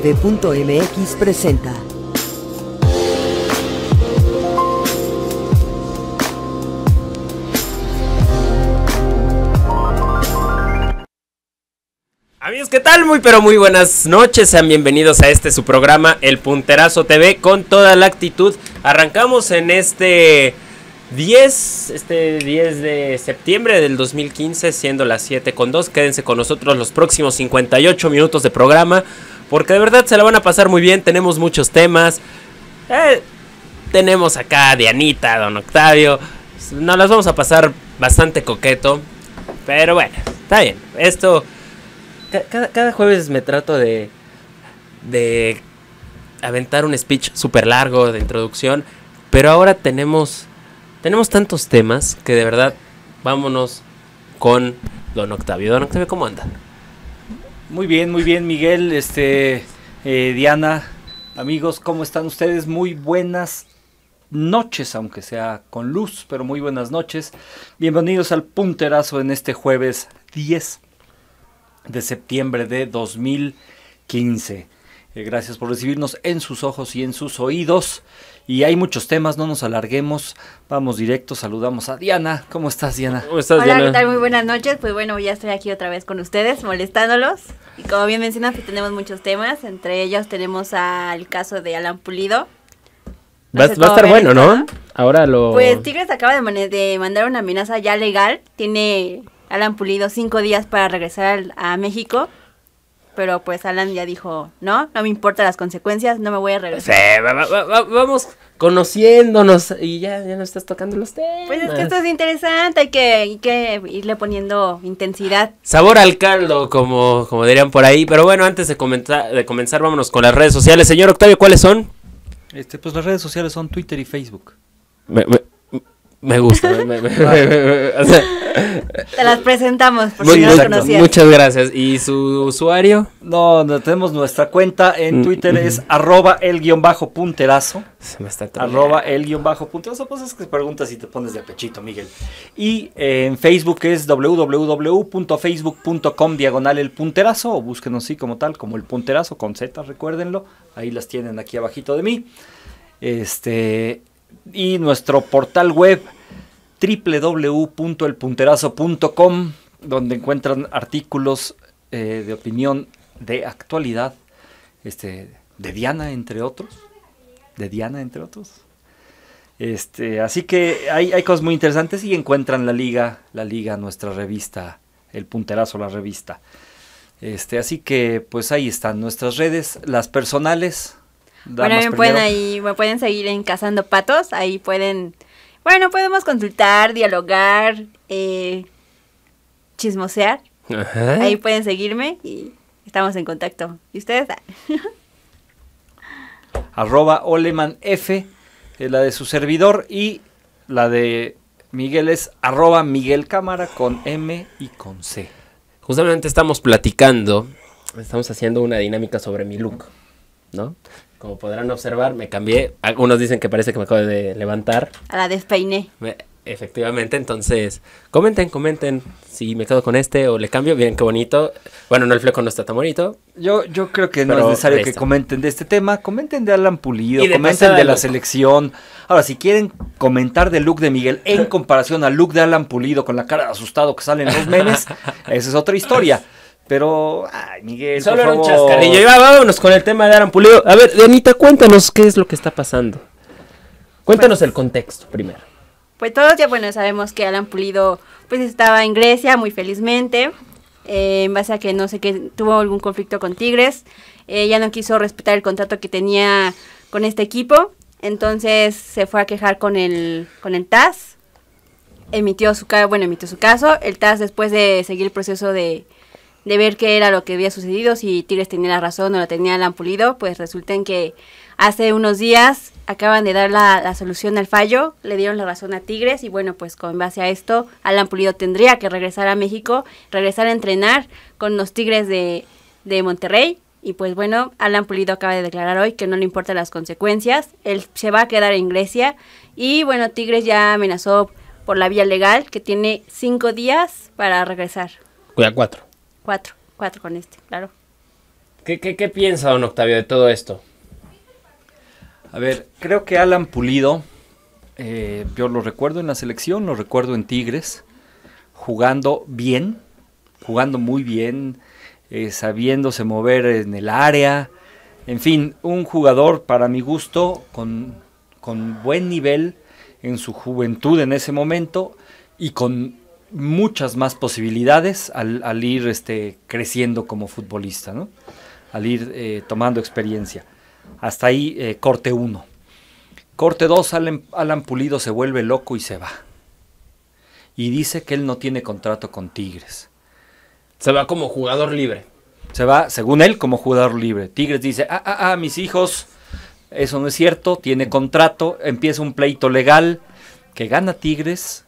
TV.mx presenta. Amigos, ¿qué tal? Muy pero muy buenas noches. Sean bienvenidos a este su programa, El Punterazo TV, con toda la actitud. Arrancamos en este 10, este 10 de septiembre del 2015, siendo las 7 con 2. Quédense con nosotros los próximos 58 minutos de programa. Porque de verdad se la van a pasar muy bien. Tenemos muchos temas. Eh, tenemos acá a Dianita, Don Octavio. Nos las vamos a pasar bastante coqueto. Pero bueno, está bien. Esto. Cada, jueves me trato de. de. aventar un speech súper largo de introducción. Pero ahora tenemos. Tenemos tantos temas que de verdad. Vámonos con Don Octavio. Don Octavio, ¿cómo anda? Muy bien, muy bien, Miguel, este, eh, Diana, amigos, ¿cómo están ustedes? Muy buenas noches, aunque sea con luz, pero muy buenas noches. Bienvenidos al punterazo en este jueves 10 de septiembre de 2015. Eh, gracias por recibirnos en sus ojos y en sus oídos. Y hay muchos temas, no nos alarguemos. Vamos directo, saludamos a Diana. ¿Cómo estás, Diana? Hola, ¿qué tal? Muy buenas noches. Pues bueno, ya estoy aquí otra vez con ustedes, molestándolos. Y como bien mencionas, pues tenemos muchos temas. Entre ellos tenemos al caso de Alan Pulido. va, a estar bueno, ¿no? Ahora lo... Pues Tigres acaba de, de mandar una amenaza ya legal. Tiene Alan Pulido cinco días para regresar a México pero pues Alan ya dijo, no, no me importan las consecuencias, no me voy a regresar. vamos conociéndonos y ya, ya nos estás tocando los temas. Pues es que esto es interesante, hay que, que irle poniendo intensidad. Sabor al caldo, como, como dirían por ahí. Pero bueno, antes de, de comenzar, vámonos con las redes sociales. Señor Octavio, ¿cuáles son? Este, pues las redes sociales son Twitter y Facebook. me... Me gusta. me, Te las presentamos Muchas gracias. ¿Y su usuario? No, tenemos nuestra cuenta en mm, Twitter es arroba el guión bajo punterazo. Se me está arroba el guión bajo punterazo. Pues es que preguntas si te pones de pechito, Miguel. Y eh, en Facebook es www.facebook.com diagonal el punterazo o búsquenos así como tal, como el punterazo con Z, recuérdenlo. Ahí las tienen aquí abajito de mí. Este y nuestro portal web www.elpunterazo.com, donde encuentran artículos eh, de opinión de actualidad, este, de Diana, entre otros. De Diana, entre otros. Este, así que hay, hay cosas muy interesantes y encuentran la liga, la liga, nuestra revista, El Punterazo, la revista. Este, así que pues ahí están nuestras redes, las personales. Bueno, me pueden, ahí, me pueden seguir en Cazando Patos, ahí pueden bueno, podemos consultar, dialogar, eh, chismosear. Ahí pueden seguirme y estamos en contacto. ¿Y ustedes? Arroba OlemanF es la de su servidor y la de Miguel es arroba Miguel Cámara con M y con C. Justamente estamos platicando, estamos haciendo una dinámica sobre mi look, ¿no? Como podrán observar, me cambié. Algunos dicen que parece que me acabo de levantar. A la despeiné. efectivamente, entonces, comenten, comenten si me quedo con este o le cambio. bien qué bonito. Bueno, no, el fleco no está tan bonito. Yo, yo creo que no es necesario que comenten de este tema. Comenten de Alan Pulido, comenten de la selección. Ahora, si quieren comentar del look de Miguel en comparación al look de Alan Pulido con la cara asustado que en los memes, esa es otra historia. Pero, ay, Miguel, Solo un chascarrillo. Y vámonos con el tema de Alan Pulido. A ver, Anita, cuéntanos qué es lo que está pasando. Cuéntanos pues, el contexto primero. Pues todos ya, bueno, sabemos que Alan Pulido pues estaba en Grecia muy felizmente, eh, en base a que no sé qué, tuvo algún conflicto con Tigres, ella eh, no quiso respetar el contrato que tenía con este equipo, entonces se fue a quejar con el, con el TAS, emitió su, bueno, emitió su caso, el TAS después de seguir el proceso de, de ver qué era lo que había sucedido, si Tigres tenía la razón o la tenía Alan Pulido, pues resulta en que hace unos días acaban de dar la, solución al fallo, le dieron la razón a Tigres y bueno, pues con base a esto, Alan Pulido tendría que regresar a México, regresar a entrenar con los Tigres de, de Monterrey. Y pues bueno, Alan Pulido acaba de declarar hoy que no le importan las consecuencias, él se va a quedar en Grecia y bueno, Tigres ya amenazó por la vía legal que tiene cinco días para regresar. Cuidado, cuatro. Cuatro, cuatro con este, claro. ¿Qué, qué, piensa, don Octavio, de todo esto? A ver, creo que Alan Pulido, eh, yo lo recuerdo en la selección, lo recuerdo en Tigres, jugando bien, jugando muy bien, eh, sabiéndose mover en el área, en fin, un jugador para mi gusto con buen nivel en su juventud en ese momento y con muchas más posibilidades al, ir este, creciendo como futbolista, al ir eh, tomando experiencia. Hasta ahí eh, corte 1. Corte 2, al Alan, Pulido se vuelve loco y se va. Y dice que él no tiene contrato con Tigres. Se va como jugador libre. Se va, según él, como jugador libre. Tigres dice, ah, ah, ah, mis hijos, eso no es cierto, tiene contrato, empieza un pleito legal que gana Tigres,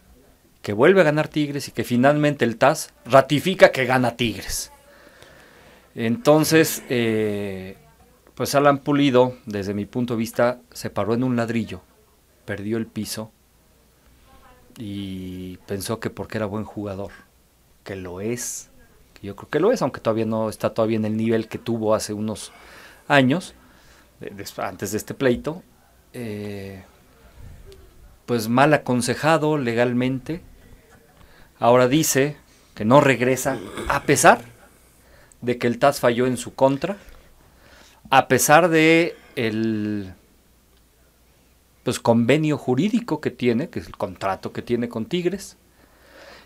que vuelve a ganar Tigres y que finalmente el TAS ratifica que gana Tigres. Entonces, eh, pues Alan Pulido, desde mi punto de vista, se paró en un ladrillo, perdió el piso y pensó que porque era buen jugador, que lo es, yo creo que lo es, aunque todavía no está todavía en el nivel que tuvo hace unos años, antes de este pleito, eh, pues mal aconsejado legalmente. Ahora dice que no regresa a pesar de que el TAS falló en su contra, a pesar de el pues, convenio jurídico que tiene, que es el contrato que tiene con Tigres,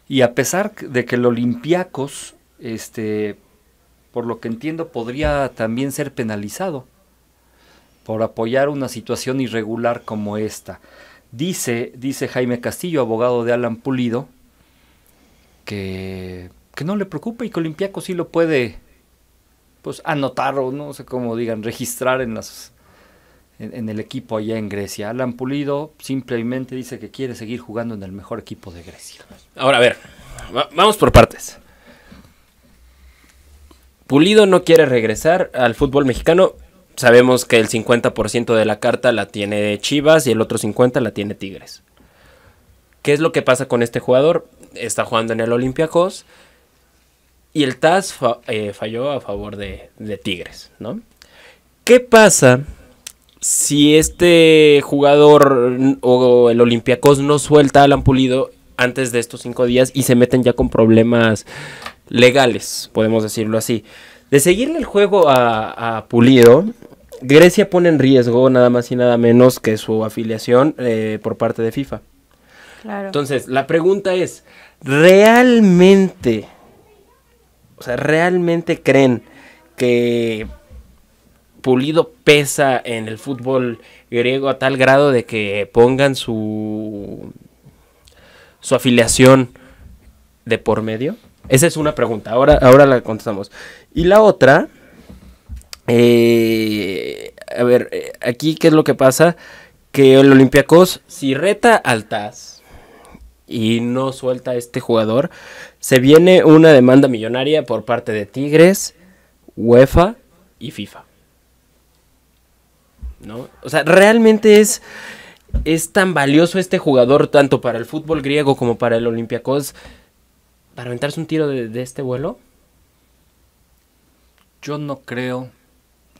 y a pesar de que el Olympiacos este por lo que entiendo podría también ser penalizado por apoyar una situación irregular como esta. Dice, dice Jaime Castillo, abogado de Alan Pulido, que, que no le preocupa y que Olimpiaco sí lo puede pues, anotar o no sé cómo digan, registrar en, las, en, el equipo allá en Grecia. Alan Pulido simplemente dice que quiere seguir jugando en el mejor equipo de Grecia. Ahora, a ver, vamos por partes. Pulido no quiere regresar al fútbol mexicano sabemos que el 50% de la carta la tiene Chivas y el otro 50% la tiene Tigres. ¿Qué es lo que pasa con este jugador? Está jugando en el Olympiacos y el TAS eh, falló a favor de, Tigres, ¿no? ¿Qué pasa si este jugador o el Olympiacos no suelta al Alan Pulido antes de estos cinco días y se meten ya con problemas legales, podemos decirlo así? De seguirle el juego a Pulido, Grecia pone en riesgo nada más y nada menos que su afiliación eh, por parte de FIFA. Entonces, la pregunta es, ¿realmente, o sea, realmente creen que Pulido pesa en el fútbol griego a tal grado de que pongan su, su afiliación de por medio? Esa es una pregunta, ahora, ahora la contestamos. Y la otra eh, a ver, eh, aquí qué es lo que pasa. Que el Olympiacos, si reta al TAS y no suelta a este jugador, se viene una demanda millonaria por parte de Tigres, UEFA y FIFA. ¿No? O sea, realmente es, es tan valioso este jugador, tanto para el fútbol griego como para el Olympiacos, para aventarse un tiro de este vuelo. Yo no creo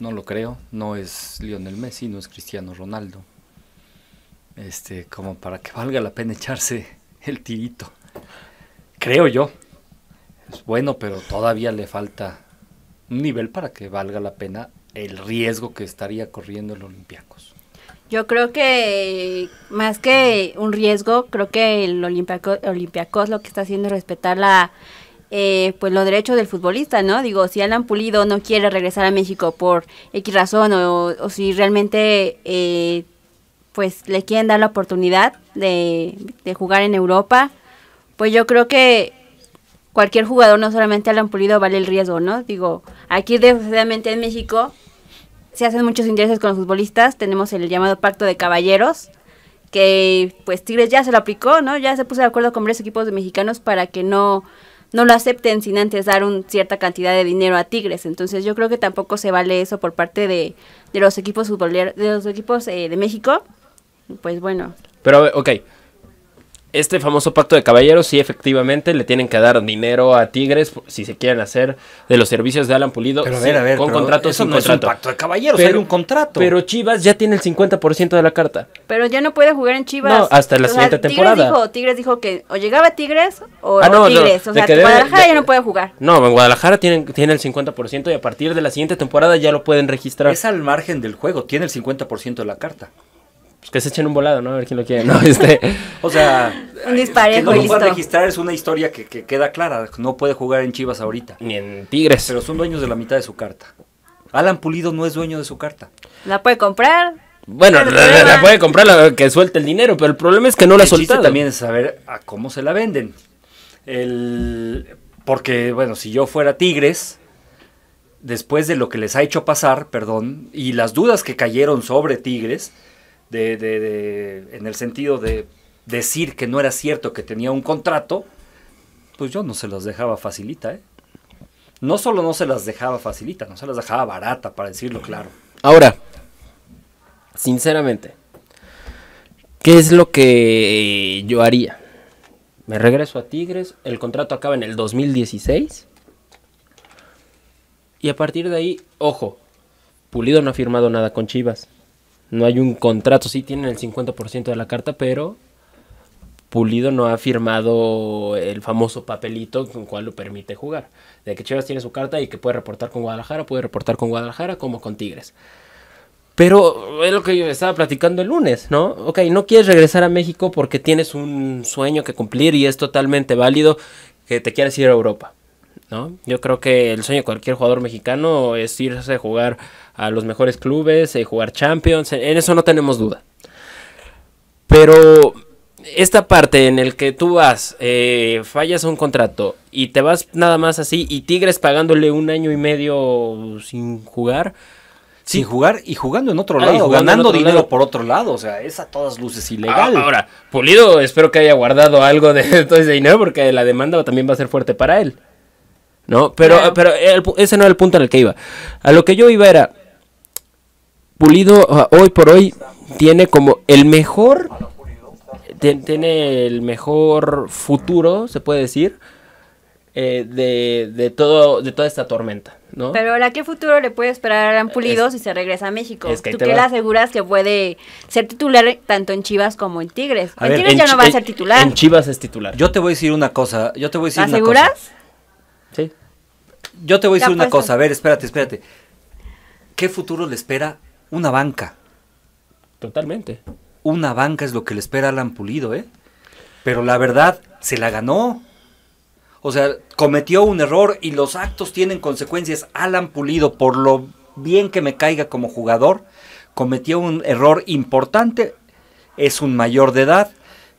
no lo creo, no es Lionel Messi, no es Cristiano Ronaldo. Este, como para que valga la pena echarse el tirito. Creo yo. Es bueno, pero todavía le falta un nivel para que valga la pena el riesgo que estaría corriendo el Olympiacos. Yo creo que más que un riesgo, creo que el Olympiacos, lo que está haciendo es respetar la, eh, pues los derechos del futbolista, ¿no? Digo, si Alan Pulido no quiere regresar a México por X razón o, si realmente eh, pues le quieren dar la oportunidad de, jugar en Europa, pues yo creo que cualquier jugador, no solamente Alan Pulido, vale el riesgo, ¿no? Digo, aquí desgraciadamente en México se hacen muchos intereses con los futbolistas, tenemos el llamado pacto de caballeros, que pues Tigres ya se lo aplicó, ¿no? Ya se puso de acuerdo con varios equipos de mexicanos para que no no lo acepten sin antes dar una cierta cantidad de dinero a Tigres. Entonces yo creo que tampoco se vale eso por parte de, de los equipos de los equipos eh, de México. Pues bueno. Pero, ok, este famoso pacto de caballeros, sí, efectivamente, le tienen que dar dinero a Tigres si se quieren hacer de los servicios de Alan Pulido. con contrato, eso contrato. es un pacto de caballeros, pero, un contrato. Pero Chivas ya tiene el 50% de la carta. Pero ya no puede jugar en Chivas. No, hasta la siguiente temporada. Tigres dijo, que o llegaba Tigres o, ah, no, Tigres. o sea, Guadalajara ya no puede jugar. No, en Guadalajara tienen, tiene el 50% y a partir de la siguiente temporada ya lo pueden registrar. Es al margen del juego, tiene el 50% de la carta pues que se echen un volado, ¿no? A ver quién lo quiere, ¿no? Este, o sea, un que no lo registrar es una historia que, queda clara. No puede jugar en Chivas ahorita. Ni en Tigres. Pero son dueños de la mitad de su carta. Alan Pulido no es dueño de su carta. La puede comprar. Bueno, la, puede comprar que suelte el dinero, pero el problema es que no el la suelta. también es saber a cómo se la venden. porque, bueno, si yo fuera Tigres, después de lo que les ha hecho pasar, perdón, y las dudas que cayeron sobre Tigres, de, en el sentido de decir que no era cierto que tenía un contrato, pues yo no se las dejaba facilita, ¿eh? No solo no se las dejaba facilita, no se las dejaba barata, para decirlo claro. Ahora, sinceramente, ¿qué es lo que yo haría? Me regreso a Tigres, el contrato acaba en el 2016. Y a partir de ahí, ojo, Pulido no ha firmado nada con Chivas. No hay un contrato, sí tienen el 50% de la carta, pero Pulido no ha firmado el famoso papelito con cual lo permite jugar. De que Chivas tiene su carta y que puede reportar con Guadalajara, puede reportar con Guadalajara como con Tigres. Pero es lo que yo estaba platicando el lunes, ¿no? Ok, no quieres regresar a México porque tienes un sueño que cumplir y es totalmente válido que te quieras ir a Europa. ¿no? Yo creo que el sueño de cualquier jugador mexicano es irse a jugar a los mejores clubes, eh, jugar Champions, en eso no tenemos duda. Pero esta parte en el que tú vas, eh, fallas un contrato y te vas nada más así y Tigres pagándole un año y medio sin jugar. Sin jugar y jugando en otro ah, lado, lado, ganando dinero por otro lado, o sea, es a todas luces ah, ilegal. ahora, Pulido espero que haya guardado algo de todo ese dinero porque la demanda también va a ser fuerte para él. ¿no? Pero, pero ese no era el punto en el que iba. A lo que yo iba era, Pulido hoy por hoy tiene como el mejor, tiene el mejor futuro, se puede decir, eh, de, de, todo, de toda esta tormenta, ¿no? Pero ahora, ¿qué futuro le puede esperar a Pulido si se regresa a México? Es que ¿Tú qué le aseguras que puede ser titular tanto en Chivas como en Tigres? en Tigres ya no va a ser titular. En Chivas es titular. Yo te voy a decir una cosa, yo te voy a decir ¿Aseguras? Una cosa yo te voy a decir una cosa, a ver, espérate, espérate. ¿Qué futuro le espera una banca? Totalmente. Una banca es lo que le espera a Alan Pulido, ¿eh? Pero la verdad, se la ganó. O sea, cometió un error y los actos tienen consecuencias. Alan Pulido, por lo bien que me caiga como jugador, cometió un error importante. Es un mayor de edad,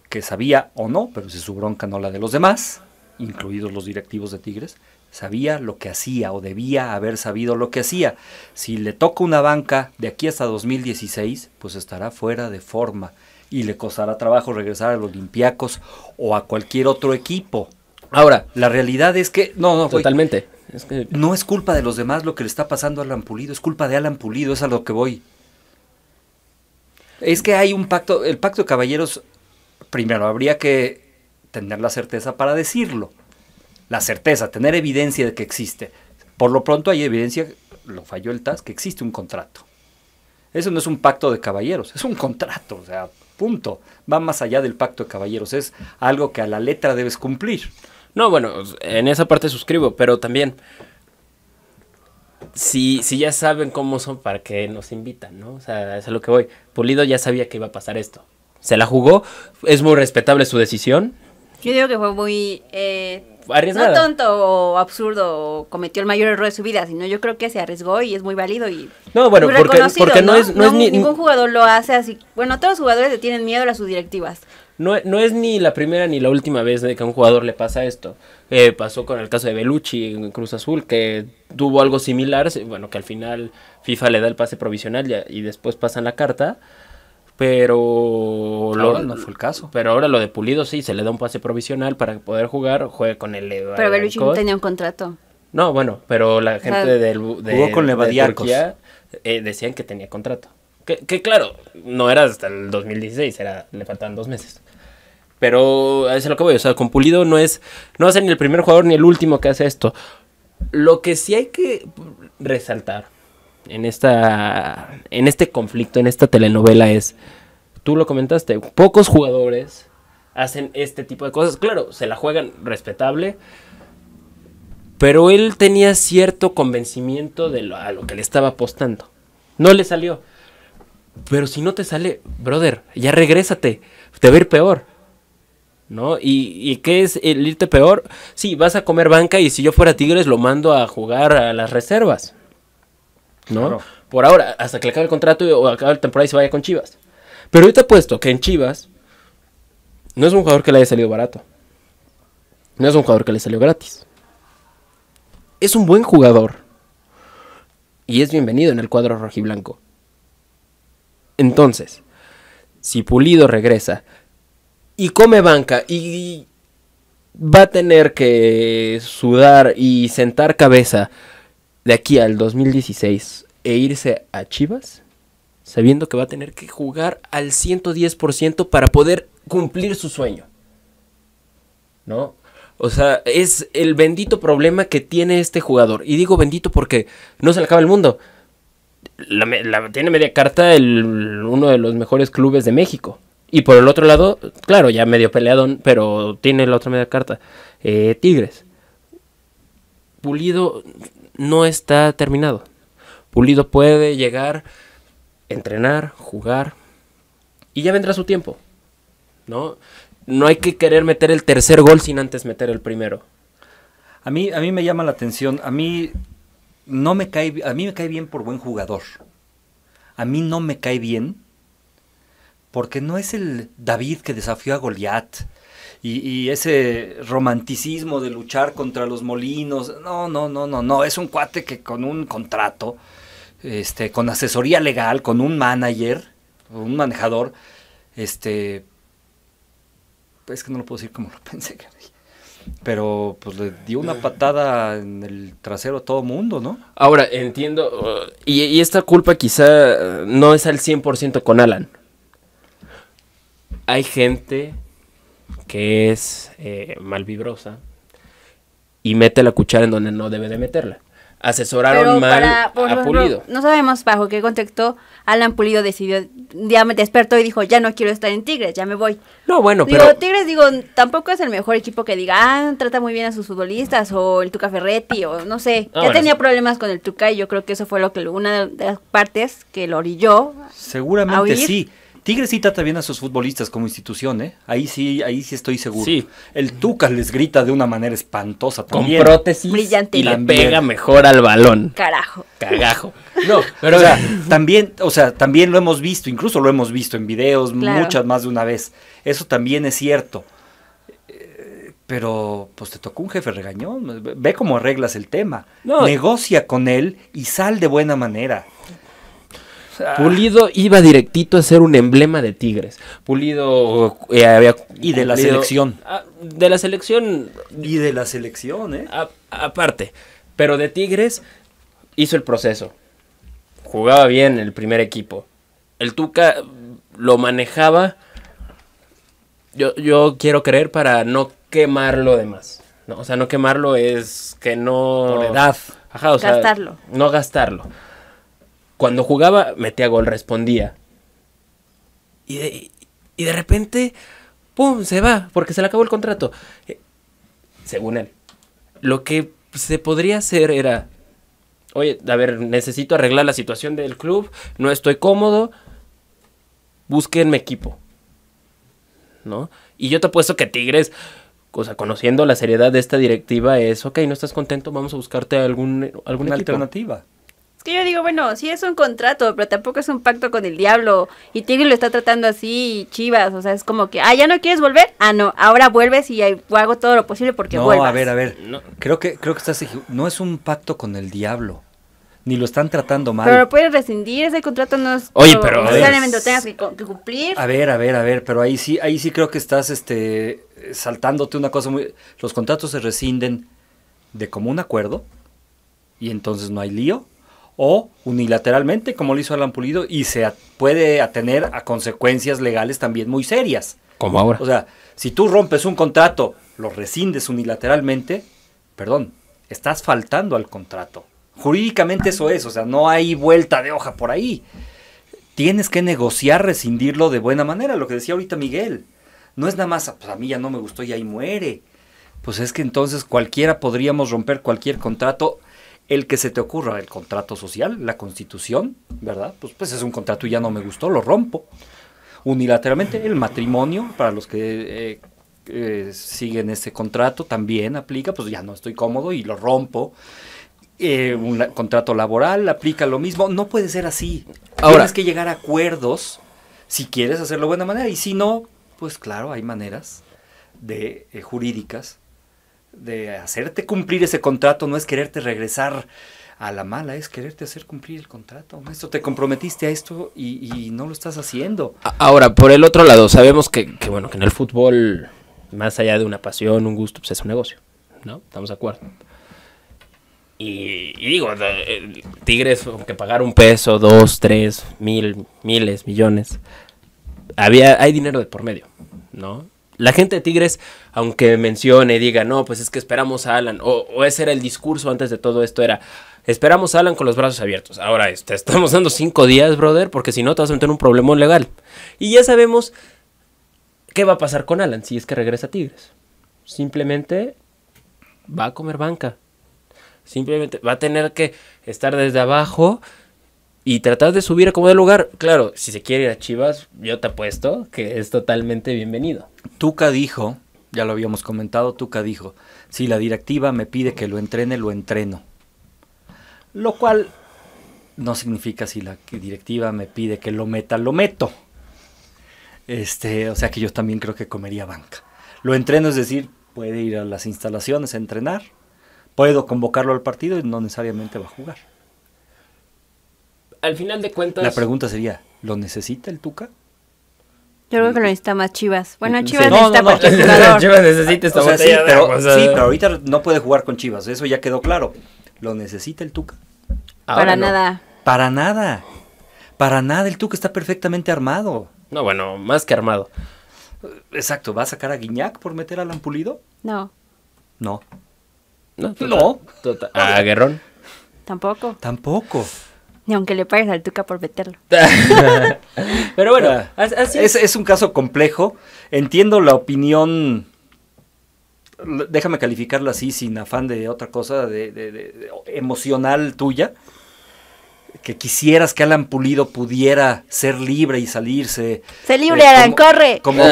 que sabía o no, pero si su bronca no la de los demás, incluidos los directivos de Tigres, sabía lo que hacía o debía haber sabido lo que hacía. Si le toca una banca de aquí hasta 2016, pues estará fuera de forma y le costará trabajo regresar a los limpiacos o a cualquier otro equipo. Ahora, la realidad es que no, no, totalmente. es que... No es culpa de los demás lo que le está pasando a Alan Pulido, es culpa de Alan Pulido, es a lo que voy. Es que hay un pacto, el pacto de caballeros, primero habría que tener la certeza para decirlo la certeza, tener evidencia de que existe. Por lo pronto hay evidencia, lo falló el TAS, que existe un contrato. Eso no es un pacto de caballeros, es un contrato, o sea, punto. Va más allá del pacto de caballeros, es algo que a la letra debes cumplir. No, bueno, en esa parte suscribo, pero también, si, ya saben cómo son, ¿para que nos invitan, no? O sea, es a lo que voy. Pulido ya sabía que iba a pasar esto. Se la jugó, es muy respetable su decisión. Yo digo que fue muy... Eh, no tonto o absurdo o cometió el mayor error de su vida, sino yo creo que se arriesgó y es muy válido y No, bueno, porque, ningún jugador lo hace así. Bueno, todos los jugadores le tienen miedo a sus directivas. No, es ni la primera ni la última vez que a un jugador le pasa esto. Eh, pasó con el caso de Belucci en Cruz Azul, que tuvo algo similar, bueno, que al final FIFA le da el pase provisional y, y después pasan la carta. Pero ahora no fue el caso. Pero ahora lo de Pulido sí, se le da un pase provisional para poder jugar, juega con el Pero Belucci no tenía un contrato. No, bueno, pero la ah. gente del de, jugó con eh, decían que tenía contrato. Que, claro, no era hasta el 2016, era, le faltaban dos meses. Pero es lo que voy, o sea, con Pulido no es, no hace ni el primer jugador ni el último que hace esto. Lo que sí hay que resaltar en esta en este conflicto, en esta telenovela es tú lo comentaste, pocos jugadores hacen este tipo de cosas. Claro, se la juegan respetable, pero él tenía cierto convencimiento de lo, a lo que le estaba apostando. No le salió. Pero si no te sale, brother, ya regrésate, te va a ir peor. ¿No? ¿Y, qué es el irte peor? Sí, vas a comer banca y si yo fuera Tigres lo mando a jugar a las reservas. ¿no? Por ahora, hasta que le acabe el contrato o acabe el temporada y se vaya con Chivas. Pero ahorita puesto que en Chivas no es un jugador que le haya salido barato. No es un jugador que le salió gratis. Es un buen jugador. Y es bienvenido en el cuadro rojiblanco. Entonces, si Pulido regresa y come banca y va a tener que sudar y sentar cabeza de aquí al 2016 e irse a Chivas sabiendo que va a tener que jugar al 110% para poder cumplir su sueño. ¿No? O sea, es el bendito problema que tiene este jugador. Y digo bendito porque no se le acaba el mundo. tiene media carta el, uno de los mejores clubes de México. Y por el otro lado, claro, ya medio peleado, pero tiene la otra media carta. Eh, Tigres. Pulido no está terminado. Pulido puede llegar, entrenar, jugar y ya vendrá su tiempo. ¿No? No hay que querer meter el tercer gol sin antes meter el primero. A mí a mí me llama la atención, a mí no me cae a mí me cae bien por buen jugador. A mí no me cae bien porque no es el David que desafió a Goliat y, ese romanticismo de luchar contra los molinos. No, no, no, no, no. Es un cuate que con un contrato, este, con asesoría legal, con un manager, un manejador, este. Pues que no lo puedo decir como lo pensé, pero pues le dio una patada en el trasero a todo mundo, ¿no? Ahora, entiendo, uh, y, esta culpa quizá uh, no es al 100% con Alan. Hay gente que es eh, malvibrosa y mete la cuchara en donde no debe de meterla. Asesoraron mal a Pulido. No sabemos bajo qué contexto Alan Pulido decidió, ya me despertó y dijo, ya no quiero estar en Tigres, ya me voy. No, bueno, pero... Tigres, digo, tampoco es el mejor equipo que diga, ah, trata muy bien a sus futbolistas, o el Tuca Ferretti, o no sé. ya tenía problemas con el Tuca y yo creo que eso fue lo que una de las partes que lo orilló Seguramente sí. Tigres cita también a sus futbolistas como institución, ¿eh? Ahí sí, ahí sí estoy seguro. Sí. El Tuca les grita de una manera espantosa también. Con prótesis Brillante. y le pega mejor al balón. Carajo. carajo, No, pero también, o sea, también lo hemos visto, incluso lo hemos visto en videos muchas más de una vez. Eso también es cierto. Eh, pero pues te tocó un jefe regañón, ve cómo arreglas el tema, negocia con él y sal de buena manera. Pulido iba directito a ser un emblema de Tigres. Pulido eh, y de la selección. Ah, de la selección y de la selección, eh. Aparte, pero de Tigres hizo el proceso. Jugaba bien el primer equipo. El Tuca lo manejaba. Yo, quiero creer para no quemarlo de más. No, o sea, no quemarlo es que no. Por gastarlo. no gastarlo. Cuando jugaba, metía gol, respondía. Y de, repente, ¡pum! se va, porque se le acabó el contrato. Eh, según él. Lo que se podría hacer era, oye, a ver, necesito arreglar la situación del club, no estoy cómodo, búsquenme equipo. ¿No? Y yo te apuesto que Tigres, o sea, conociendo la seriedad de esta directiva, es, ok, no estás contento, vamos a buscarte algún, alguna alternativa que yo digo, bueno, sí es un contrato, pero tampoco es un pacto con el diablo. Y Tigre lo está tratando así, chivas. O sea, es como que, ah, ya no quieres volver. Ah, no, ahora vuelves y hago todo lo posible porque no, vuelvas. No, a ver, a ver. Creo, que, creo que estás. No es un pacto con el diablo ni lo están tratando mal. Pero lo puedes rescindir, ese contrato no es Oye, pero necesariamente lo tengas que, cumplir. A ver, a ver, a ver, pero ahí sí, ahí sí creo que estás este saltándote una cosa muy los contratos se rescinden de común acuerdo y entonces no hay lío o unilateralmente, como lo hizo Alan Pulido, y se puede atener a consecuencias legales también muy serias. Como ahora. O sea, si tú rompes un contrato, lo rescindes unilateralmente, perdón, estás faltando al contrato. Jurídicamente eso es, o sea, no hay vuelta de hoja por ahí. Tienes que negociar, rescindirlo de buena manera, lo que decía ahorita Miguel. No es nada más, pues a mí ya no me gustó y ahí muere. Pues es que entonces cualquiera podríamos romper cualquier contrato el que se te ocurra el contrato social, la constitución, ¿verdad? Pues, pues, es un contrato y ya no me gustó, lo rompo. Unilateralmente, el matrimonio, para los que eh, eh, siguen ese contrato, también aplica, pues ya no estoy cómodo y lo rompo. Eh, un contrato laboral aplica lo mismo, no puede ser así. Ahora, Tienes que llegar a acuerdos si quieres hacerlo de buena manera y si no, pues claro, hay maneras de, jurídicas de hacerte cumplir ese contrato, no es quererte regresar a la mala, es quererte hacer cumplir el contrato. esto te comprometiste a esto y, no lo estás haciendo. Ahora, por el otro lado, sabemos que, bueno, que en el fútbol, más allá de una pasión, un gusto, pues es un negocio, ¿no? Estamos de acuerdo. Y, digo, Tigres, aunque pagar un peso, dos, tres, mil, miles, millones, había, hay dinero de por medio, ¿no? la gente de Tigres, aunque mencione, y diga, no, pues es que esperamos a Alan, o, ese era el discurso antes de todo esto, era, esperamos a Alan con los brazos abiertos. Ahora, te este, estamos dando cinco días, brother, porque si no te vas a meter en un problema legal. Y ya sabemos qué va a pasar con Alan si es que regresa a Tigres. Simplemente va a comer banca. Simplemente va a tener que estar desde abajo y tratar de subir a como de lugar. Claro, si se quiere ir a Chivas, yo te apuesto que es totalmente bienvenido. Tuca dijo, ya lo habíamos comentado, Tuca dijo, si la directiva me pide que lo entrene, lo entreno. Lo cual no significa si la directiva me pide que lo meta, lo meto. Este, o sea que yo también creo que comería banca. Lo entreno, es decir, puede ir a las instalaciones a entrenar, puedo convocarlo al partido y no necesariamente va a jugar al final de cuentas. La pregunta sería: ¿lo necesita el Tuca? Yo creo que lo necesita más Chivas. Bueno, Chivas necesita no, Chivas necesita esta sí, pero, ahorita no puede jugar con Chivas. Eso ¿eh? ya quedó claro. ¿Lo necesita el Tuca? Para nada. Para nada. Para nada. El Tuca está perfectamente armado. No, bueno, más que armado. Exacto. ¿Va a sacar a Guiñac por meter al Ampulido? No. No. No. ¿A Guerrón? Tampoco. Tampoco. Ni aunque le pagues al Tuca por meterlo. Pero bueno, ah, es. es. un caso complejo. Entiendo la opinión déjame calificarla así sin afán de otra cosa de, emocional tuya que quisieras que Alan Pulido pudiera ser libre y salirse. ¡Se libre, eh, Alan, corre! Como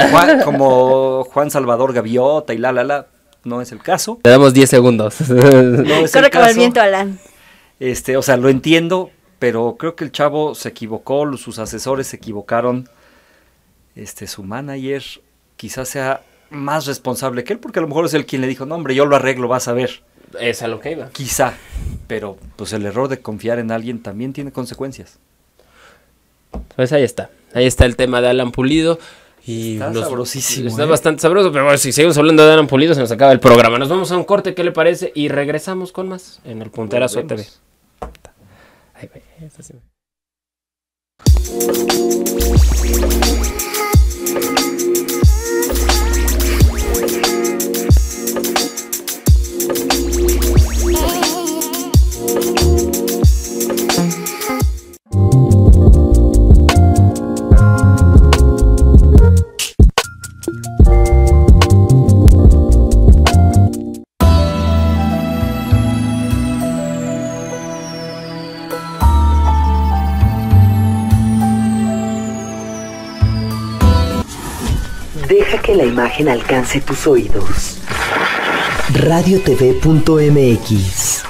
Juan, Salvador Gaviota y la, la, la. No es el caso. Le damos 10 segundos. corre Alan. Este, o sea, lo entiendo, pero creo que el chavo se equivocó, sus asesores se equivocaron. Este, su manager quizás sea más responsable que él, porque a lo mejor es el quien le dijo, no hombre, yo lo arreglo, vas a ver. Es a lo que iba. Quizá, pero pues el error de confiar en alguien también tiene consecuencias. Pues ahí está, ahí está el tema de Alan Pulido. Y está Está ¿eh? bastante sabroso, pero bueno, si seguimos hablando de Alan Pulido se nos acaba el programa. Nos vamos a un corte, ¿qué le parece? Y regresamos con más en el Punterazo TV. Wait wait. esta sí va. Deja que la imagen alcance tus oídos. Radiotv.mx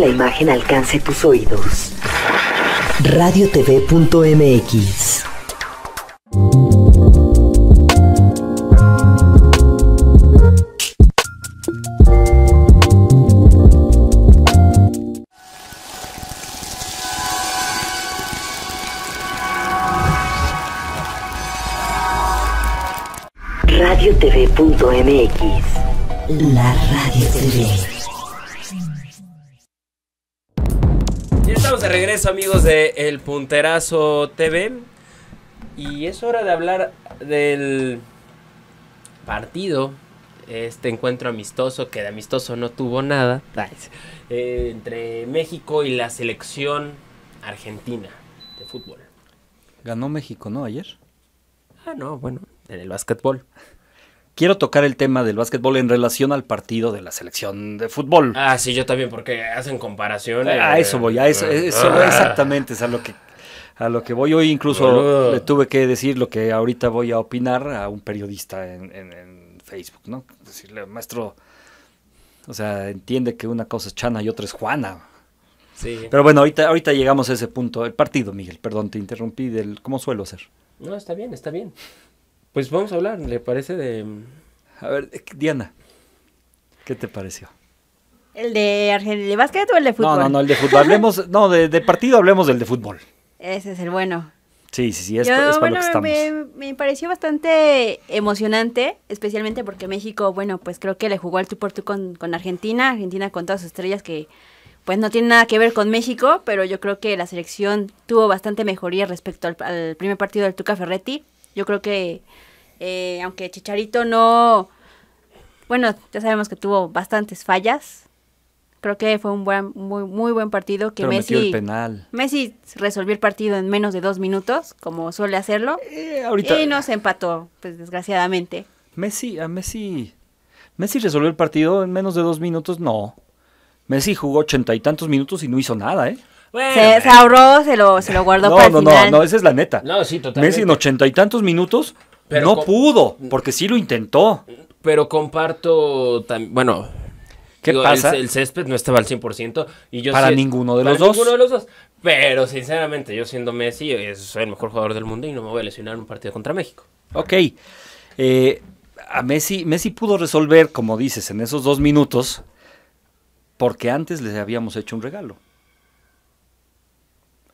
la imagen alcance tus oídos. Radiotv.mx amigos de El Punterazo TV. Y es hora de hablar del partido, este encuentro amistoso, que de amistoso no tuvo nada, eh, entre México y la selección argentina de fútbol. Ganó México, ¿no? Ayer. Ah, no, bueno, en el básquetbol quiero tocar el tema del básquetbol en relación al partido de la selección de fútbol. Ah, sí, yo también, porque hacen comparaciones. A eso voy, a eso, eh. ah. exactamente es a lo que a lo que voy hoy incluso le tuve que decir lo que ahorita voy a opinar a un periodista en, Facebook, ¿no? Decirle, maestro, o sea, entiende que una cosa es Chana y otra es Juana. Sí. Pero bueno, ahorita, ahorita llegamos a ese punto. El partido, Miguel, perdón, te interrumpí del cómo suelo hacer. No, está bien, está bien. Pues vamos a hablar, ¿le parece de...? Mm? A ver, eh, Diana, ¿qué te pareció? ¿El de Argentina de básquet o el de fútbol? No, no, no, el de fútbol. hablemos, no, de, partido hablemos del de fútbol. Ese es el bueno. Sí, sí, sí, es, lo que estamos. Me, me, pareció bastante emocionante, especialmente porque México, bueno, pues creo que le jugó al tú por tú con, con Argentina, Argentina con todas sus estrellas que pues no tiene nada que ver con México, pero yo creo que la selección tuvo bastante mejoría respecto al primer partido del Tuca Ferretti. Yo creo que, eh, aunque Chicharito no, bueno, ya sabemos que tuvo bastantes fallas. Creo que fue un buen, muy, muy buen partido que Messi. penal. Messi resolvió el partido en menos de dos minutos, como suele hacerlo. Eh, ahorita... Y nos empató, pues desgraciadamente. Messi, a Messi. Messi resolvió el partido en menos de dos minutos, no. Messi jugó ochenta y tantos minutos y no hizo nada, ¿eh? se, ahorró, se lo, se lo guardó no, para no, No, no, esa es la neta. No, sí, totalmente. Messi en ochenta y tantos minutos no pudo, porque sí lo intentó. Pero comparto, bueno, ¿Qué pasa? El, césped no estaba al 100% y yo para ninguno de los dos. Pero sinceramente, yo siendo Messi, soy el mejor jugador del mundo y no me voy a lesionar en un partido contra México. Ok. Eh, a Messi, Messi pudo resolver, como dices, en esos dos minutos, porque antes les habíamos hecho un regalo.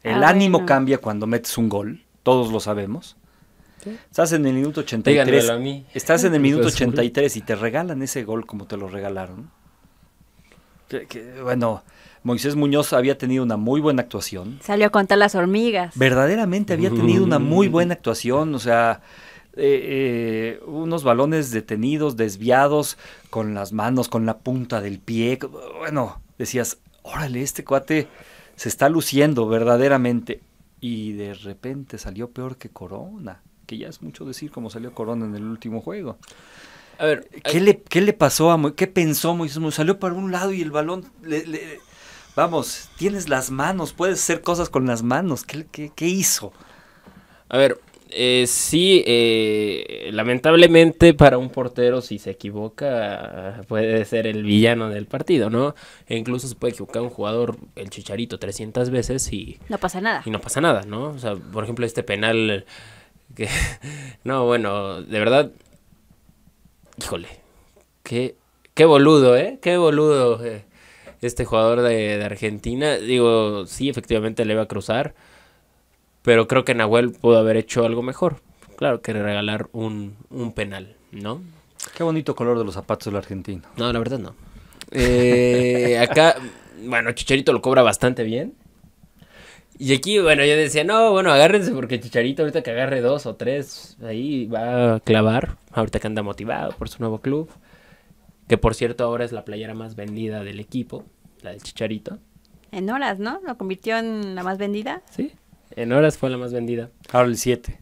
Ah, el ánimo cambia cuando metes un gol, todos lo sabemos. Estás en el minuto 83. Estás en el minuto 83 y te regalan ese gol como te lo regalaron. bueno, Moisés Muñoz había tenido una muy buena actuación. Salió a contar las hormigas. Verdaderamente había tenido una muy buena actuación, o sea, eh, eh, unos balones detenidos, desviados, con las manos, con la punta del pie. Bueno, decías, órale, este cuate se está luciendo verdaderamente. Y de repente salió peor que Corona, que ya es mucho decir cómo salió Corona en el último juego. A ver, eh, ¿qué, le, ¿qué le pasó a Moisés? ¿Qué pensó Moisés? salió para un lado y el balón le, Vamos, tienes las manos, puedes hacer cosas con las manos. ¿Qué, qué, qué hizo? A ver, eh, sí, eh, lamentablemente para un portero si se equivoca puede ser el villano del partido, ¿no? E incluso se puede equivocar un jugador, el chicharito, 300 veces y... No pasa nada. Y no pasa nada, ¿no? O sea, por ejemplo, este penal que... No, bueno, de verdad... Híjole, qué, qué boludo, ¿eh? Qué boludo eh, este jugador de, de Argentina. Digo, sí, efectivamente le va a cruzar pero creo que Nahuel pudo haber hecho algo mejor. Claro que regalar un, penal, ¿no? Qué bonito color de los zapatos del argentino. No, la verdad no. Eh, acá, bueno, Chicharito lo cobra bastante bien. Y aquí, bueno, yo decía, no, bueno, agárrense porque Chicharito ahorita que agarre dos o tres, ahí va a clavar. Ahorita que anda motivado por su nuevo club. Que por cierto ahora es la playera más vendida del equipo, la del Chicharito. En horas, ¿no? Lo convirtió en la más vendida. Sí. En horas fue la más vendida. Ahora el 7.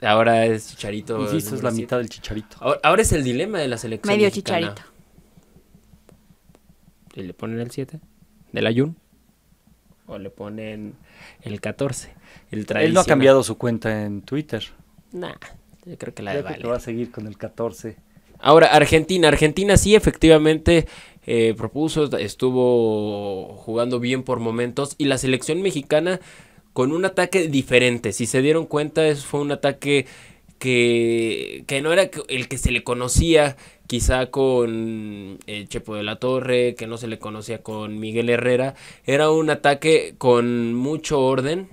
Ahora es Chicharito. eso es la mitad del Chicharito. Ahora, es el dilema de la selección. Medio Chicharito. ¿Y le ponen el 7? ¿Del ayun? ¿O le ponen el 14? El Él no ha cambiado su cuenta en Twitter. Nah, yo creo que la de vale. va a seguir con el 14. Ahora, Argentina. Argentina sí, efectivamente, eh, propuso, estuvo jugando bien por momentos. Y la selección mexicana con un ataque diferente. Si se dieron cuenta, eso fue un ataque que, no era el que se le conocía quizá con el eh, Chepo de la Torre, que no se le conocía con Miguel Herrera. Era un ataque con mucho orden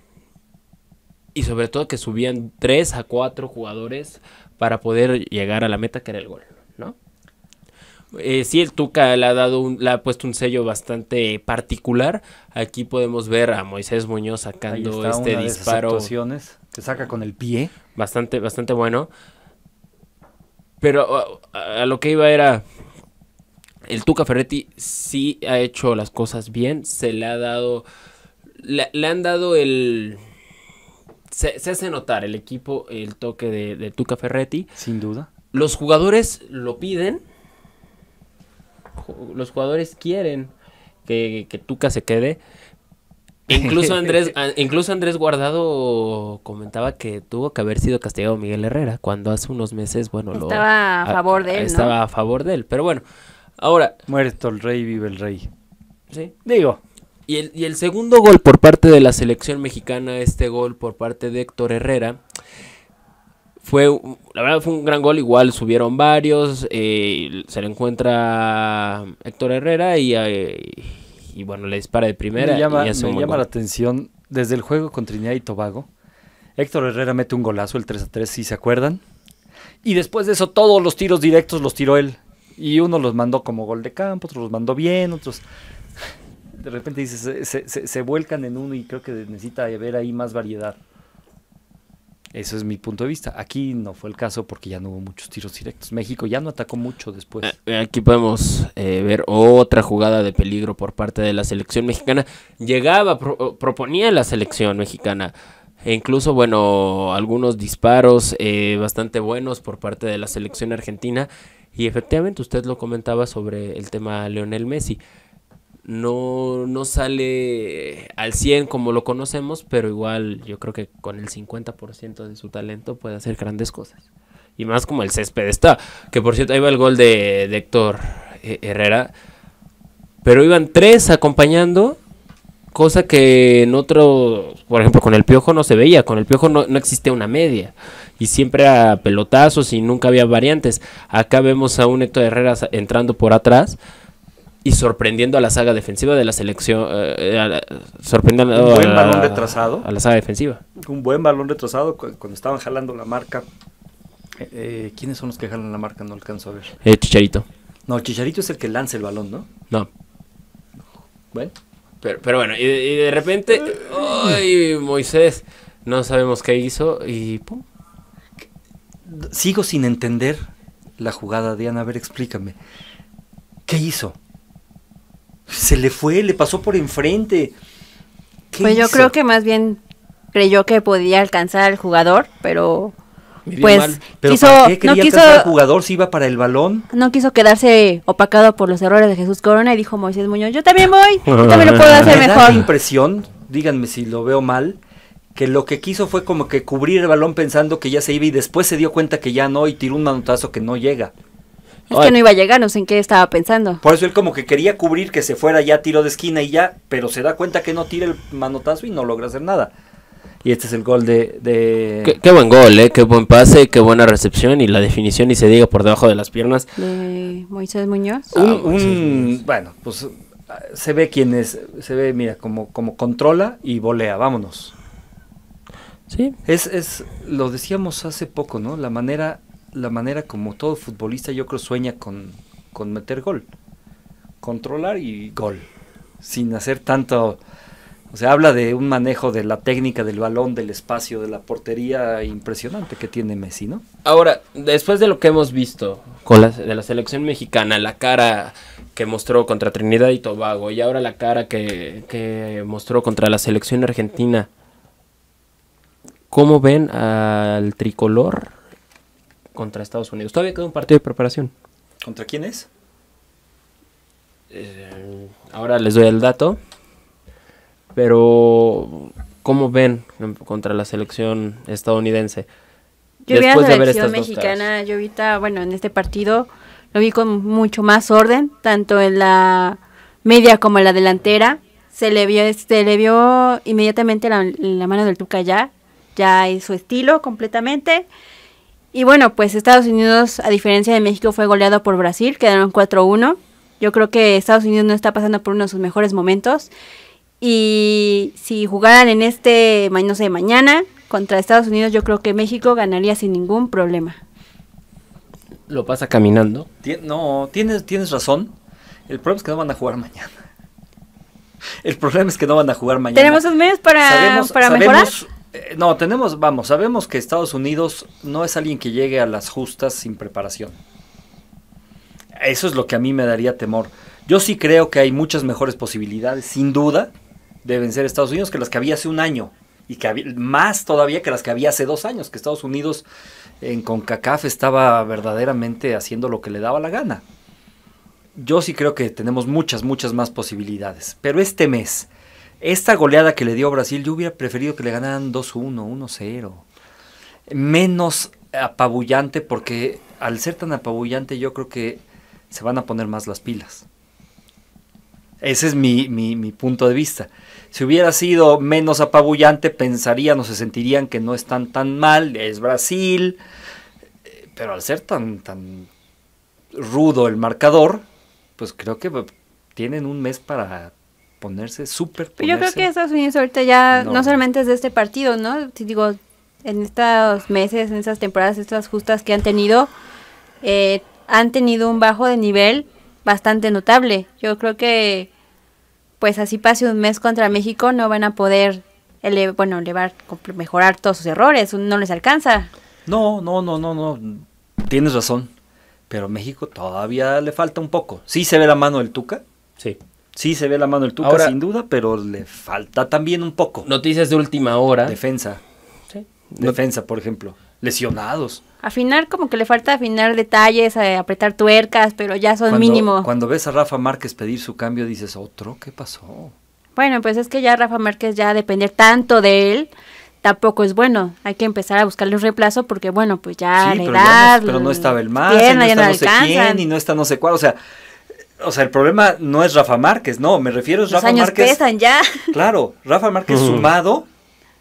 y sobre todo que subían 3 a 4 jugadores para poder llegar a la meta que era el gol, ¿no? Eh, sí, el Tuca le ha, dado un, ha puesto un sello bastante particular. Aquí podemos ver a Moisés Muñoz sacando este disparo. ¿Te saca con el pie. Bastante, bastante bueno. Pero uh, a, lo que iba era. El Tuca Ferretti sí ha hecho las cosas bien. Se le ha dado. Le, han dado el. Se, hace notar el equipo, el toque de Tuca Ferretti. Sin duda. Los jugadores lo piden los jugadores quieren que, Tuca se quede. Incluso Andrés, incluso Andrés Guardado comentaba que tuvo que haber sido castigado Miguel Herrera cuando hace unos meses, bueno, estaba a favor de él. Estaba a favor de él, pero bueno, ahora... Muerto el rey, vive el rey. Sí. Digo. Y el, y el segundo gol por parte de la selección mexicana, este gol por parte de Héctor Herrera, fue, la verdad fue un gran gol, igual subieron varios, eh, se le encuentra Héctor Herrera y, eh, bueno, le dispara de primera. llama, y me llama la atención desde el juego con Trinidad y Tobago. Héctor Herrera mete un golazo, el 3 a 3, si se acuerdan. Y después de eso, todos los tiros directos los tiró él. Y uno los mandó como gol de campo, otros los mandó bien, otros. De repente dices, se, se, vuelcan en uno y creo que necesita haber ahí más variedad. Eso es mi punto de vista. Aquí no fue el caso porque ya no hubo muchos tiros directos. México ya no atacó mucho después. Eh, eh, aquí podemos eh, ver otra jugada de peligro por parte de la selección mexicana. Llegaba, proponía la selección mexicana. E incluso, bueno, algunos disparos bastante buenos por parte de la selección argentina. Y efectivamente, usted lo comentaba sobre el tema Leonel Messi no, no sale al 100 como lo conocemos, pero igual yo creo que con el 50% de su talento puede hacer grandes cosas. Y más como el césped está, que por cierto ahí va el gol de, Héctor e-, Herrera, pero iban tres acompañando, cosa que en otro, por ejemplo, con el piojo no se veía, con el piojo no, no existía una media. Y siempre a pelotazos y nunca había variantes. Acá vemos a un Héctor Herrera entrando por atrás y sorprendiendo a la saga defensiva de la selección. Eh, a sorprendiendo un buen a balón retrasado. A la saga defensiva. Un buen balón retrasado cuando estaban jalando la marca. Eh, eh, ¿Quiénes son los que jalan la marca? No alcanzo a ver. Eh, Chicharito. No, Chicharito es el que lanza el balón, ¿no? No. Bueno. Pero, bueno, y, de repente, ¡ay, Moisés! No sabemos qué hizo y Sigo sin entender la jugada, Diana. A ver, explícame. ¿Qué hizo? Se le fue, le pasó por enfrente. Pues yo creo que más bien creyó que podía alcanzar al jugador, pero pues ¿Pero quiso, qué? no quiso al jugador si iba para el balón. No quiso quedarse opacado por los errores de Jesús Corona y dijo Moisés Muñoz, yo también voy, yo también lo puedo hacer Me mejor. la impresión, díganme si lo veo mal, que lo que quiso fue como que cubrir el balón pensando que ya se iba y después se dio cuenta que ya no y tiró un manotazo que no llega. Es que no iba a llegar, no sé en qué estaba pensando. Por eso él como que quería cubrir que se fuera ya tiro de esquina y ya, pero se da cuenta que no tira el manotazo y no logra hacer nada. Y este es el gol de... de... Qué, buen gol, ¿eh? qué buen pase, qué buena recepción y la definición y se diga por debajo de las piernas. De Moisés Muñoz. Ah, bueno, pues ah, se ve quién es, se ve, mira, como, como controla y volea, vámonos. Sí. Es, es, lo decíamos hace poco, ¿no? La manera la manera como todo futbolista yo creo sueña con, meter gol. Controlar y gol. Sin hacer tanto... O sea, habla de un manejo de la técnica del balón, del espacio, de la portería impresionante que tiene Messi, ¿no? Ahora, después de lo que hemos visto con la, de la selección mexicana, la cara que mostró contra Trinidad y Tobago y ahora la cara que, que mostró contra la selección argentina, ¿cómo ven al tricolor contra Estados Unidos. Todavía queda un partido de preparación. ¿Contra quién es? Eh, ahora les doy el dato. Pero, ¿cómo ven contra la selección estadounidense? Yo Después vi a la selección mexicana, yo ahorita, bueno, en este partido lo vi con mucho más orden, tanto en la media como en la delantera. Se le vio, se le vio inmediatamente la, mano del Tuca ya, ya en su estilo completamente. Y bueno, pues Estados Unidos, a diferencia de México, fue goleado por Brasil, quedaron 4-1. Yo creo que Estados Unidos no está pasando por uno de sus mejores momentos. Y si jugaran en este, no sé, mañana contra Estados Unidos, yo creo que México ganaría sin ningún problema. Lo pasa caminando. no, tienes, tienes razón. El problema es que no van a jugar mañana. El problema es que no van a jugar mañana. Tenemos un mes para, para mejorar. Eh, no, tenemos, vamos, sabemos que Estados Unidos no es alguien que llegue a las justas sin preparación. Eso es lo que a mí me daría temor. Yo sí creo que hay muchas mejores posibilidades, sin duda, de vencer Estados Unidos que las que había hace un año. Y que más todavía que las que había hace dos años, que Estados Unidos en CONCACAF estaba verdaderamente haciendo lo que le daba la gana. Yo sí creo que tenemos muchas, muchas más posibilidades. Pero este mes, esta goleada que le dio Brasil, yo hubiera preferido que le ganaran 2-1, 1-0. Menos apabullante porque al ser tan apabullante yo creo que se van a poner más las pilas. Ese es mi, mi, punto de vista. Si hubiera sido menos apabullante, pensarían o se sentirían que no están tan mal, es Brasil, pero al ser tan, tan rudo el marcador, pues creo que tienen un mes para ponerse, súper pues Yo creo que Estados Unidos ahorita ya no solamente es de este partido, ¿no? si Digo, en estos meses, en estas temporadas, estas justas que han tenido, eh, han tenido un bajo de nivel bastante notable. Yo creo que, pues así pase un mes contra México, no van a poder, bueno, elevar, mejorar todos sus errores, no les alcanza. No, no, no, no, no, tienes razón, pero México todavía le falta un poco. Sí se ve la mano del Tuca. Sí. Sí, se ve la mano del Tuca sin duda, pero le falta también un poco. Noticias de última hora. Defensa. Defensa, por ejemplo. Lesionados. Afinar, como que le falta afinar detalles, eh, apretar tuercas, pero ya son mínimo. Cuando ves a Rafa Márquez pedir su cambio, dices, otro, ¿qué pasó? Bueno, pues es que ya Rafa Márquez ya depender tanto de él, tampoco es bueno. Hay que empezar a buscarle un reemplazo porque, bueno, pues ya la pero, edad, no, pero no estaba el más, y no está no sé quién, y no está no sé cuál, o sea o sea, el problema no es Rafa Márquez, no, me refiero a Rafa años pesan ya. Claro, Rafa Márquez sumado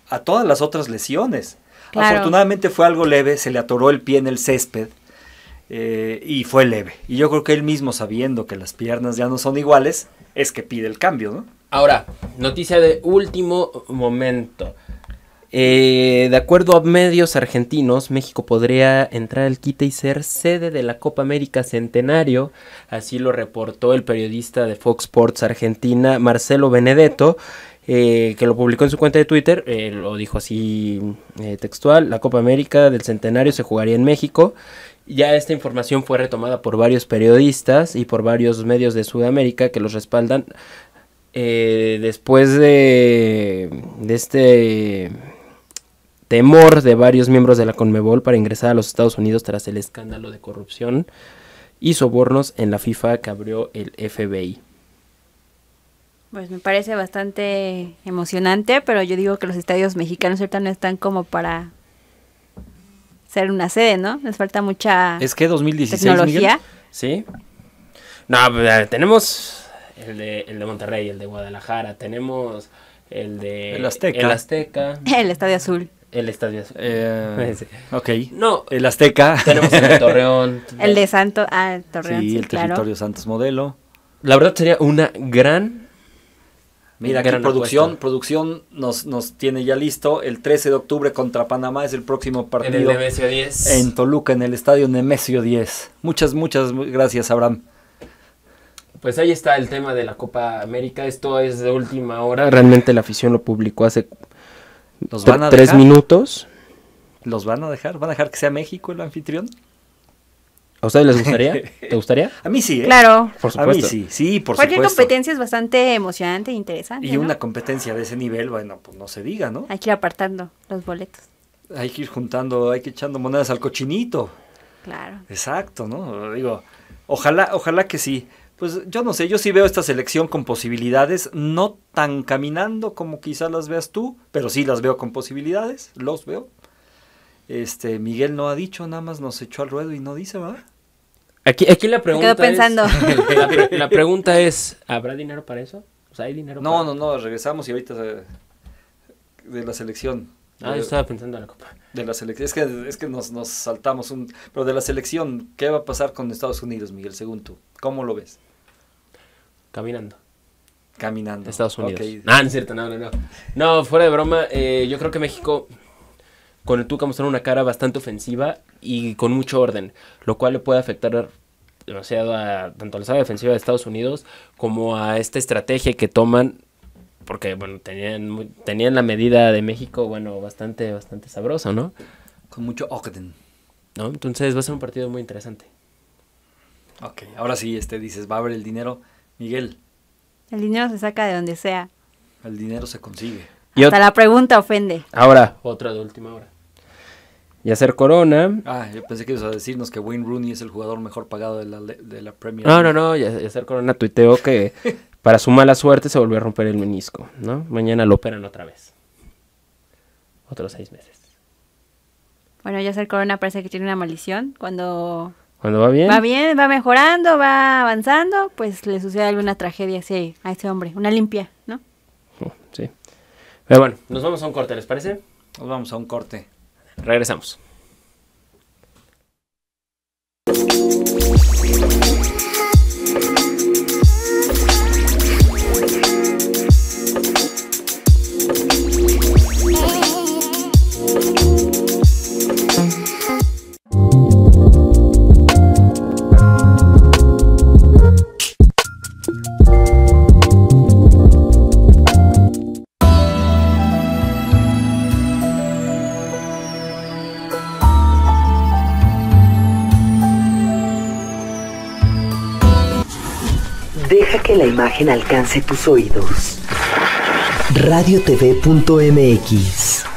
a todas las otras lesiones. Afortunadamente fue algo leve, se le atoró el pie en el césped eh, y fue leve. Y yo creo que él mismo, sabiendo que las piernas ya no son iguales, es que pide el cambio, ¿no? Ahora, noticia de último momento. Eh, de acuerdo a medios argentinos, México podría entrar al quite y ser sede de la Copa América Centenario, así lo reportó el periodista de Fox Sports Argentina, Marcelo Benedetto, eh, que lo publicó en su cuenta de Twitter, eh, lo dijo así textual, la Copa América del Centenario se jugaría en México. Ya esta información fue retomada por varios periodistas y por varios medios de Sudamérica que los respaldan. después de, de este temor de varios miembros de la Conmebol para ingresar a los Estados Unidos tras el escándalo de corrupción y sobornos en la FIFA que abrió el FBI. Pues me parece bastante emocionante, pero yo digo que los estadios mexicanos ahorita no están como para ser una sede, ¿no? Nos falta mucha Es que 2016, Sí. No, tenemos el de, el de Monterrey, el de Guadalajara, tenemos el de El Azteca. El Estadio Azul. El estadio eh, Ok. No. El Azteca. Tenemos el Torreón. el de Santo. Ah, el Torreón. Sí, el territorio Santos Modelo. La verdad sería una gran. Mira, gran producción, producción nos, nos tiene ya listo. El 13 de octubre contra Panamá es el próximo partido. En el Nemesio 10. En Toluca, en el estadio Nemesio 10. Muchas, muchas gracias, Abraham. Pues ahí está el tema de la Copa América. Esto es de última hora. Realmente la afición lo publicó hace ¿Los van a ¿Tres minutos? ¿Los van a dejar? ¿Van a dejar que sea México el anfitrión? ¿A ustedes les gustaría? ¿Te gustaría? a mí sí, ¿eh? Claro. Por A mí sí, sí, por supuesto. Cualquier competencia es bastante emocionante e interesante. Y una competencia de ese nivel, bueno, pues no se diga, ¿no? Hay que ir apartando los boletos. Hay que ir juntando, hay que echando monedas al cochinito. Claro. Exacto, ¿no? Digo, ojalá, ojalá que sí. Pues yo no sé, yo sí veo esta selección con posibilidades, no tan caminando como quizás las veas tú, pero sí las veo con posibilidades, los veo. Este, Miguel no ha dicho, nada más nos echó al ruedo y no dice, ¿verdad? Aquí, aquí la pregunta. pensando. la, pregunta es: ¿habrá dinero para eso? O sea, ¿hay dinero no, No, no, no, regresamos y ahorita eh, de la selección. Ah, yo estaba pensando en la Copa. De la selección. Es que, es que nos, nos saltamos un. Pero de la selección, ¿qué va a pasar con Estados Unidos, Miguel, según tú? ¿Cómo lo ves? Caminando. Caminando. Estados Unidos. Ah, no cierto, no, no, no. No, fuera de broma, eh, yo creo que México con el Tuca mostraron una cara bastante ofensiva y con mucho orden, lo cual le puede afectar demasiado a tanto a la sala defensiva de Estados Unidos como a esta estrategia que toman porque bueno, tenían tenían la medida de México, bueno, bastante bastante sabrosa, ¿no? Con mucho orden. ¿No? Entonces va a ser un partido muy interesante. Ok, ahora sí, este dices, va a haber el dinero. Miguel. El dinero se saca de donde sea. El dinero se consigue. Hasta la pregunta ofende. Ahora. Otra de última hora. Yacer corona. Ah, yo pensé que ibas a decirnos que Wayne Rooney es el jugador mejor pagado de la, de la Premier League. No, no, no. Yacer corona tuiteó que para su mala suerte se volvió a romper el menisco, ¿no? Mañana lo operan otra vez. Otros seis meses. Bueno, Yacer corona parece que tiene una maldición. Cuando cuando va bien. Va bien, va mejorando, va avanzando, pues le sucede alguna tragedia sí, a ese hombre, una limpia, ¿no? Oh, sí. Pero bueno, nos vamos a un corte, ¿les parece? Nos vamos a un corte. Regresamos. imagen alcance tus oídos. Radiotv.mx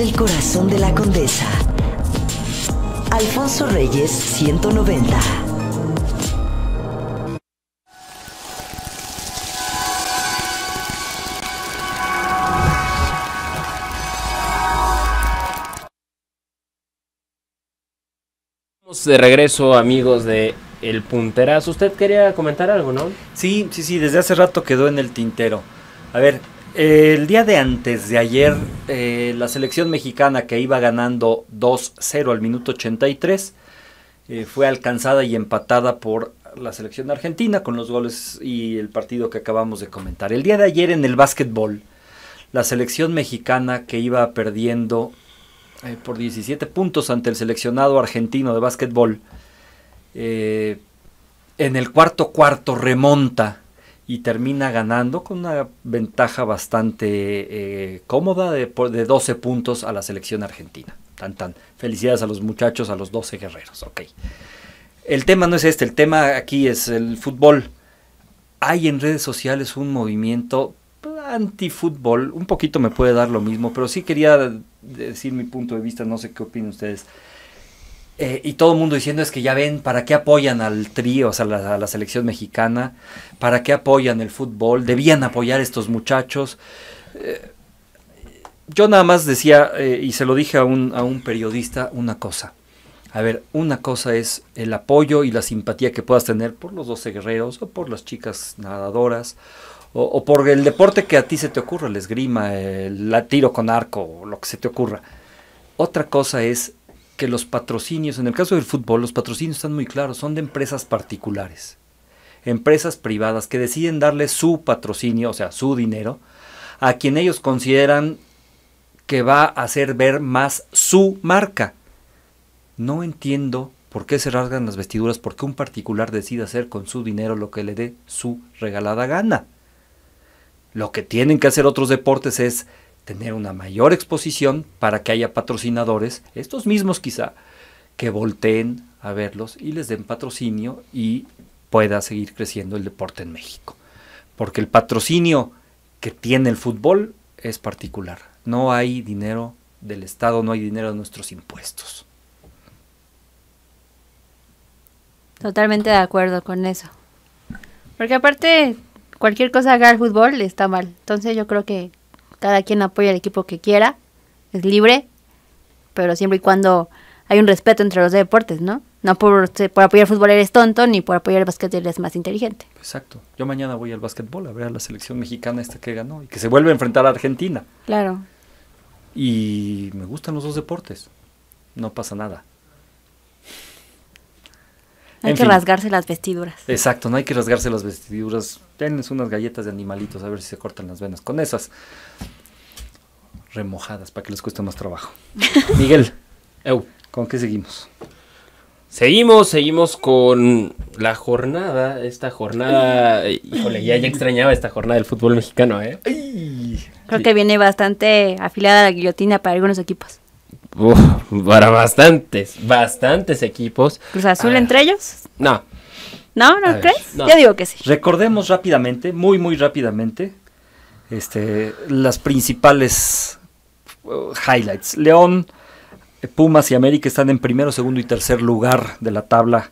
el corazón de la condesa. Alfonso Reyes, 190. De regreso, amigos de El Punterazo. Usted quería comentar algo, ¿no? Sí, sí, sí, desde hace rato quedó en el tintero. A ver, el día de antes de ayer, eh, la selección mexicana que iba ganando 2-0 al minuto 83 eh, fue alcanzada y empatada por la selección argentina con los goles y el partido que acabamos de comentar. El día de ayer en el básquetbol, la selección mexicana que iba perdiendo eh, por 17 puntos ante el seleccionado argentino de básquetbol, en el cuarto cuarto remonta y termina ganando con una ventaja bastante eh, cómoda de, de 12 puntos a la selección argentina. Tan, tan. Felicidades a los muchachos, a los 12 guerreros. El tema no es este, el tema aquí es el fútbol. Hay en redes sociales un movimiento anti-fútbol, Un poquito me puede dar lo mismo, pero sí quería decir mi punto de vista, no sé qué opinan ustedes. Eh, y todo el mundo diciendo es que ya ven, ¿para qué apoyan al trío, o sea, a la selección mexicana? ¿Para qué apoyan el fútbol? ¿Debían apoyar a estos muchachos? Eh, yo nada más decía, eh, y se lo dije a un, a un periodista, una cosa. A ver, una cosa es el apoyo y la simpatía que puedas tener por los 12 guerreros o por las chicas nadadoras o, por el deporte que a ti se te ocurra, el esgrima, el, el tiro con arco, o lo que se te ocurra. Otra cosa es que los patrocinios, en el caso del fútbol, los patrocinios están muy claros, son de empresas particulares, empresas privadas que deciden darle su patrocinio, o sea, su dinero, a quien ellos consideran que va a hacer ver más su marca. No entiendo por qué se rasgan las vestiduras, por qué un particular decide hacer con su dinero lo que le dé su regalada gana. Lo que tienen que hacer otros deportes es tener una mayor exposición para que haya patrocinadores, estos mismos quizá, que volteen a verlos y les den patrocinio y pueda seguir creciendo el deporte en México. Porque el patrocinio que tiene el fútbol es particular. No hay dinero del Estado, no hay dinero de nuestros impuestos. Totalmente de acuerdo con eso. Porque aparte, cualquier cosa que haga el fútbol está mal. Entonces yo creo que cada quien apoya el equipo que quiera, es libre, pero siempre y cuando hay un respeto entre los deportes, ¿no? No por, por apoyar el fútbol eres tonto, ni por apoyar el básquet eres más inteligente. Exacto. Yo mañana voy al básquetbol a ver a la selección mexicana esta que ganó y que se vuelve a enfrentar a Argentina. Claro. Y me gustan los dos deportes. No pasa nada hay que rasgarse las vestiduras. Exacto, no hay que rasgarse las vestiduras. Tienes unas galletas de animalitos, a ver si se cortan las venas con esas. Remojadas, para que les cueste más trabajo. Miguel, eu, ¿con qué seguimos? Seguimos, seguimos con la jornada, esta jornada, híjole, ya, extrañaba esta jornada del fútbol mexicano, ¿eh? Creo que viene bastante afilada la guillotina para algunos equipos para bastantes, bastantes equipos. ¿Cruz Azul ah. entre ellos? No. ¿No? ¿No crees? Yo digo que sí. Recordemos rápidamente, muy, muy rápidamente, este, las principales uh, highlights. León, Pumas y América están en primero, segundo y tercer lugar de la tabla.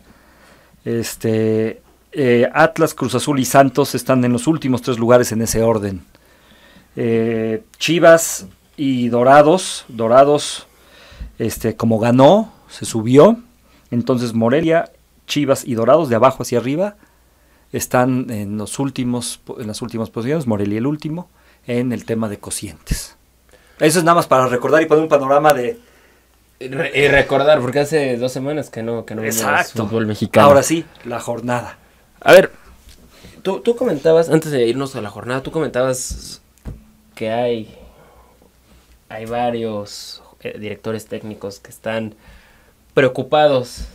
Este, eh, Atlas, Cruz Azul y Santos están en los últimos tres lugares en ese orden. Eh, Chivas y Dorados, Dorados este, como ganó, se subió. Entonces Morelia, Chivas y Dorados de abajo hacia arriba están en los últimos en las últimas posiciones, Morelia el último en el tema de cocientes. Eso es nada más para recordar y poner un panorama de y, recordar porque hace dos semanas que no que no fútbol mexicano. Ahora sí, la jornada. A ver, tú, tú comentabas antes de irnos a la jornada, tú comentabas que hay hay varios eh, directores técnicos que están preocupados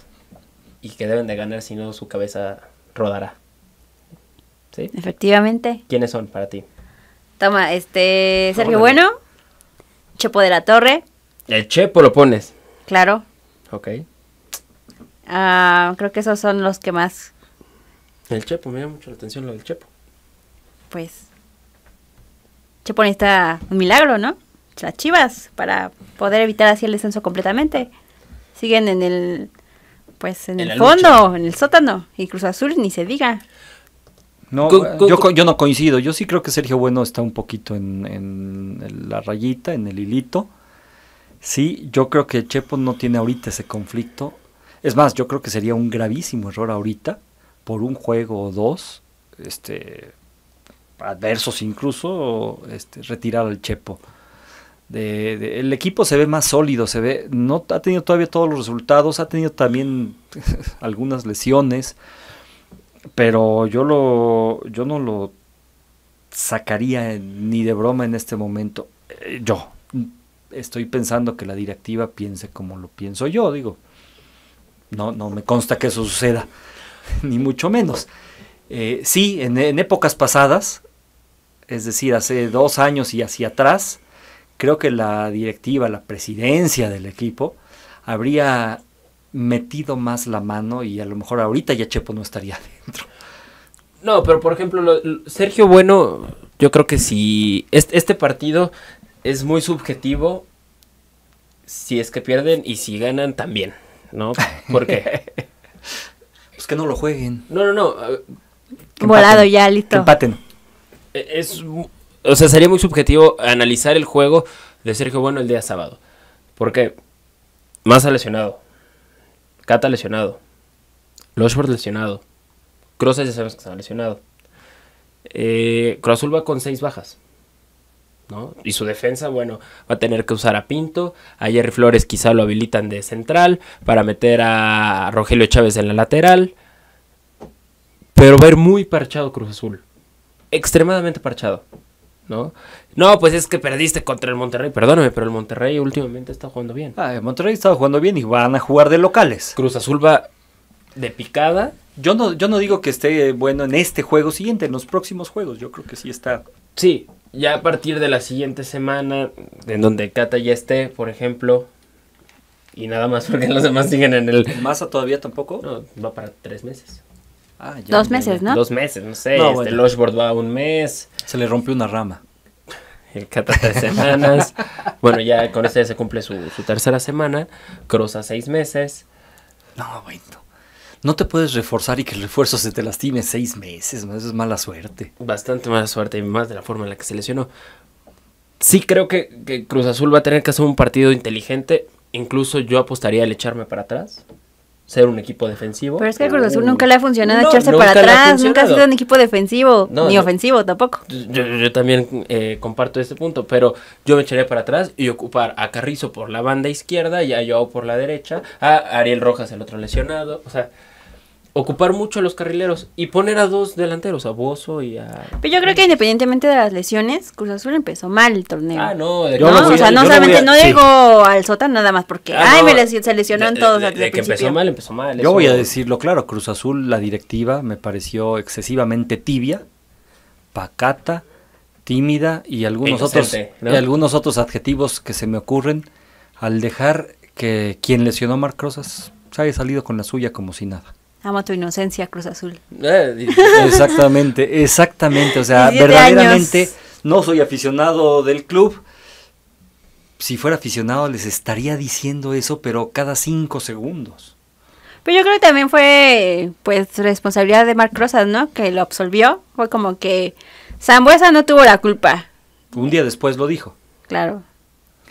y que deben de ganar, si no su cabeza rodará. ¿Sí? Efectivamente. ¿Quiénes son para ti? Toma, este, Sergio Bueno, Chepo de la Torre. El Chepo lo pones. Claro. Ok. Ah, creo que esos son los que más. El Chepo, me llama mucho la atención lo del Chepo. Pues. Chepo necesita un milagro, ¿no? las Chivas para poder evitar así el descenso completamente. Siguen en el pues en, el fondo, en el sótano, incluso Azul ni se diga. yo, no coincido. Yo sí creo que Sergio Bueno está un poquito en, la rayita, en el hilito. Sí, yo creo que Chepo no tiene ahorita ese conflicto. Es más, yo creo que sería un gravísimo error ahorita, por un juego o dos, este, adversos incluso, este, retirar al Chepo el equipo se ve más sólido, se ve, no ha tenido todavía todos los resultados, ha tenido también algunas lesiones, pero yo lo, yo no lo sacaría ni de broma en este momento. Eh, yo estoy pensando que la directiva piense como lo pienso yo, digo. No, no me consta que eso suceda, ni mucho menos. Eh, sí, en, épocas pasadas, es decir, hace dos años y hacia atrás, creo que la directiva, la presidencia del equipo, habría metido más la mano y a lo mejor ahorita ya Chepo no estaría dentro. No, pero por ejemplo, Sergio Bueno, yo creo que si este, partido es muy subjetivo, si es que pierden y si ganan también, ¿no? Porque... pues que no lo jueguen. No, no, no. Volado ya, listo. empaten. E-, es o sea, sería muy subjetivo analizar el juego de Sergio Bueno el día sábado. Porque ha lesionado, Cata lesionado, Loshford lesionado, Cruz ya sabemos que está lesionado. Eh, Cruz Azul va con seis bajas. Y su defensa, bueno, va a tener que usar a Pinto. A Jerry Flores quizá lo habilitan de central para meter a Rogelio Chávez en la lateral. Pero va a muy parchado Cruz Azul. Extremadamente parchado. ¿no? No, pues es que perdiste contra el Monterrey. Perdóname, pero el Monterrey últimamente está jugando bien. Ah, el Monterrey está jugando bien y van a jugar de locales. Cruz Azul va de picada. Yo no, yo no digo que esté bueno en este juego siguiente, en los próximos juegos. Yo creo que sí está. Sí, ya a partir de la siguiente semana, en donde Cata ya esté, por ejemplo, y nada más porque los demás siguen en el... ¿Masa todavía tampoco? No, va para tres meses. Ah, Dos meses, ¿no? Dos meses, no sé. este, el Oshboard va un mes. Se le rompió una rama. El Cata de semanas. bueno, ya con este se cumple su, tercera semana. cruza seis meses. No, bueno. No te puedes reforzar y que el refuerzo se te lastime seis meses. Eso es mala suerte. Bastante mala suerte y más de la forma en la que se lesionó. Sí creo que, que Cruz Azul va a tener que hacer un partido inteligente. Incluso yo apostaría al echarme para atrás ser un equipo defensivo. Pero es que a Cruz Azul uh, nunca le ha funcionado echarse para atrás, nunca ha sido un equipo defensivo, ni ofensivo tampoco. Pues yo, también eh, comparto este punto, pero yo me echaré para atrás y ocupar a Carrizo por la banda izquierda y a Joao por la derecha, a Ariel Rojas el otro lesionado, o sea ocupar mucho a los carrileros y poner a dos delanteros, a Bozo y a... Pero yo creo que independientemente de las lesiones, Cruz Azul empezó mal el torneo. Ah, no, o sea, no solamente no llegó al sótano nada más porque ah, ay, me se lesionaron todos de, que empezó mal, empezó mal. Yo voy a decirlo claro, Cruz Azul la directiva me pareció excesivamente tibia, pacata, tímida y algunos e otros y algunos otros adjetivos que se me ocurren al dejar que quien lesionó a Marc Rosas se haya salido con la suya como si nada. Amo tu inocencia, Cruz Azul. Eh, exactamente, exactamente. O sea, verdaderamente no soy aficionado del club. Si fuera aficionado les estaría diciendo eso, pero cada cinco segundos. Pero yo creo que también fue pues responsabilidad de Marc Rosas, ¿no? Que lo absolvió. Fue como que Zambuesa no tuvo la culpa. Un día después lo dijo. Claro.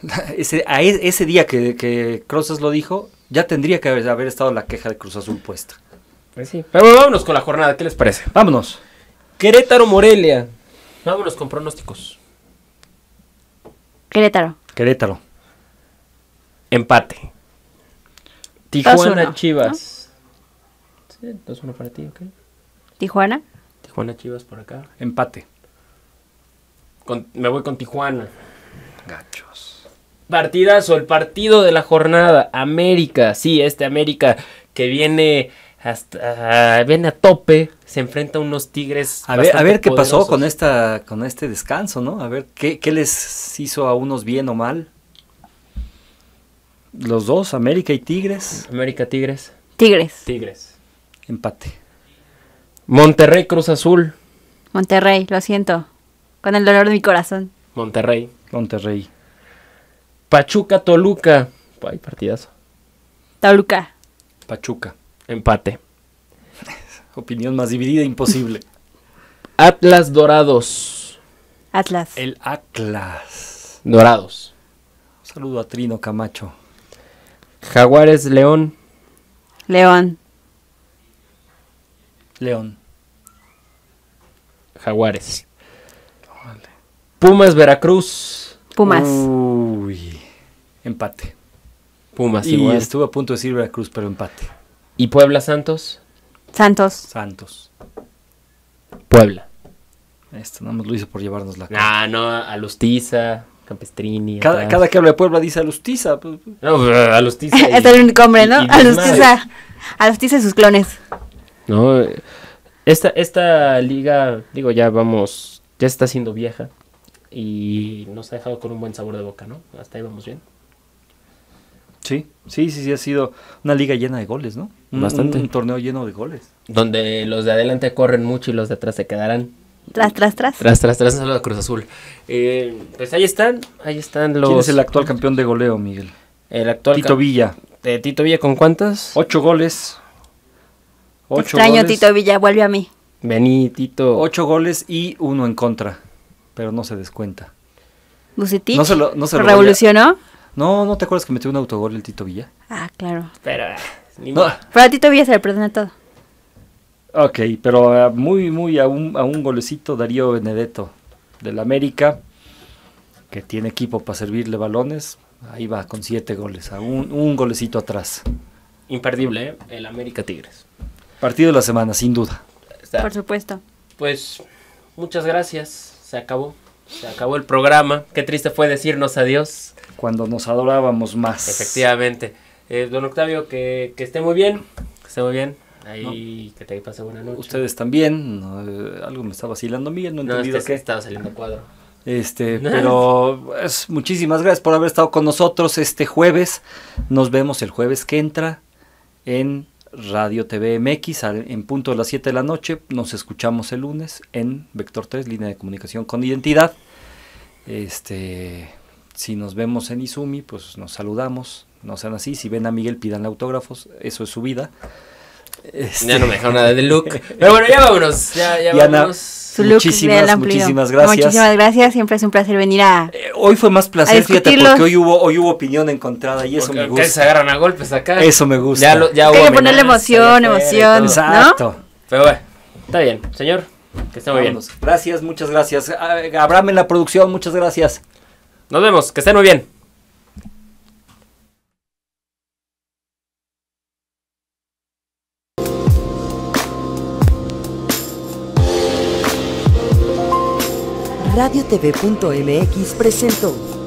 E, ese, día que, que lo dijo, ya tendría que haber, estado la queja de Cruz Azul puesta. Pues Pero vámonos con la jornada, ¿qué les parece? Vámonos. Querétaro Morelia. Vámonos con pronósticos. Querétaro. Querétaro. Empate. Tijuana Chivas. Sí, para ti, ok. Tijuana. Tijuana Chivas por acá. Empate. me voy con Tijuana. Gachos. Partidazo, el partido de la jornada. América, sí, este América que viene Ah, viene a tope, se enfrenta a unos tigres. A ver, a ver qué pasó con esta, con este descanso, ¿no? A ver qué, qué les hizo a unos bien o mal. Los dos, América y Tigres. América Tigres. Tigres. Tigres. Empate. Monterrey Cruz Azul. Monterrey, lo siento. Con el dolor de mi corazón. Monterrey. Monterrey. Pachuca Toluca. Ay, partidazo. Toluca. Pachuca. Empate. Opinión más dividida, imposible. Atlas Dorados. Atlas. El Atlas. Dorados. Un saludo a Trino Camacho. Jaguares León. León. León. Jaguares. Pumas Veracruz. Pumas. Uy. Empate. Pumas. Y igual. estuve a punto de decir Veracruz, pero empate. ¿Y Puebla Santos? Santos. Santos. Puebla. Esto no más lo hizo por llevarnos la cara. Ah, no, Alustiza, Campestrini. Cada, que habla de Puebla dice Alustiza. Pues, pues. No, pues, Alustiza. Y, es el único hombre, ¿no? Alustiza. Alustiza y sus clones. No, esta, esta liga, digo, ya vamos, ya está siendo vieja y nos ha dejado con un buen sabor de boca, ¿no? Hasta ahí vamos bien. Sí, sí, sí, sí, ha sido una liga llena de goles, ¿no? Bastante. Un, torneo lleno de goles. Donde los de adelante corren mucho y los de atrás se quedarán. Tras, tras, tras. Tras, tras, tras, Cruz Azul. Eh, pues ahí están, ahí están los... ¿Quién es el actual campeón de goleo, Miguel? El actual... Tito Villa. Eh, Tito Villa con cuántas? Ocho goles. Ocho Extraño Tito Villa, vuelve a mí. Vení, Tito. Ocho goles y uno en contra, pero no se descuenta. no se lo, no se revolucionó. No, ¿no te acuerdas que metió un autogol el Tito Villa? Ah, claro. Pero, eh, a Tito Villa se le perdona todo. Ok, pero eh, muy, muy a un, a un golecito Darío Benedetto del América, que tiene equipo para servirle balones. Ahí va, con siete goles, a un, un golecito atrás. Imperdible, ¿eh? el América Tigres. Partido de la semana, sin duda. Por supuesto. Pues muchas gracias, se acabó. Se acabó el programa. Qué triste fue decirnos adiós cuando nos adorábamos más. Efectivamente. Eh, don Octavio, que, esté muy bien, que esté muy bien. Ahí, que te pase buena noche. Ustedes también, eh, algo me está vacilando, mí. no he no, entendido este, qué. estaba saliendo cuadro. Este, pero muchísimas gracias por haber estado con nosotros este jueves. Nos vemos el jueves que entra en Radio TV MX en punto de las 7 de la noche. Nos escuchamos el lunes en Vector 3, línea de comunicación con identidad. Este, si nos vemos en Izumi, pues nos saludamos, no sean así. Si ven a Miguel, pidan autógrafos, eso es su vida. Ya este, no me dejaron nada de look. Pero bueno, ya vámonos. Ya, ya vámonos. muchísimas, muchísimas gracias. Muchísimas gracias, siempre es un placer venir a. Eh, hoy fue más placer, fíjate, porque hoy hubo, hoy hubo opinión encontrada y eso me gusta. se agarran a golpes acá. Eso me gusta. Ya, que ponerle emoción, emoción. Exacto. Pero bueno, está bien, señor. Que esté muy bien. Gracias, muchas gracias. Ah, Abraham en la producción, muchas gracias. Nos vemos, que estén muy bien. Radio TV mx presentó